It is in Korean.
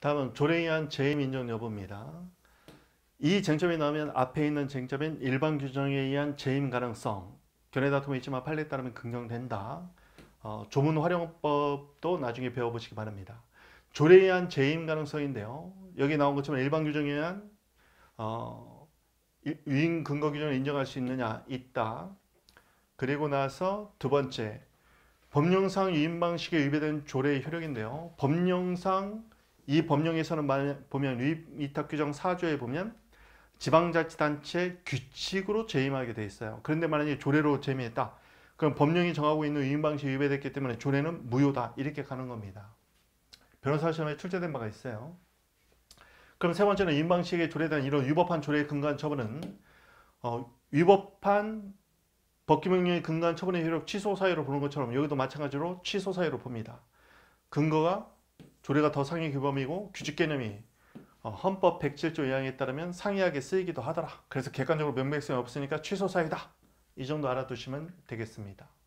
다음은 조례의한 재임 인정 여부입니다. 이 쟁점이 나오면 앞에 있는 쟁점인 일반 규정에 의한 재임 가능성, 견해 다툼이 있지만 판례에 따르면 긍정된다. 어, 조문 활용법도 나중에 배워보시기 바랍니다. 조례에 의한 재임 가능성인데요. 여기 나온 것처럼 일반 규정에 의한 어, 유인 근거 규정을 인정할 수 있느냐? 있다. 그리고 나서 두 번째, 법령상 위임 방식에 위배된 조례의 효력인데요. 법령상 이 법령에서는 보면 유입 이탁 규정 4조에 보면 지방자치단체 규칙으로 재임하게 돼 있어요. 그런데 만약에 조례로 재임했다. 그럼 법령이 정하고 있는 유인 방식이 위배됐기 때문에 조례는 무효다. 이렇게 가는 겁니다. 변호사 시험에 출제된 바가 있어요. 그럼 세 번째는 유인 방식의 조례에 대한 이런 위법한 조례의 근거 처분은 어, 위법한 법규 명령의 근간 처분의 효력 취소 사유로 보는 것처럼 여기도 마찬가지로 취소 사유로 봅니다. 근거가 조례가 더 상위 규범이고 규칙 개념이 어, 헌법 107조 2항에 따르면 상이하게 쓰이기도 하더라. 그래서 객관적으로 명백성이 없으니까 취소 사유다. 이 정도 알아두시면 되겠습니다.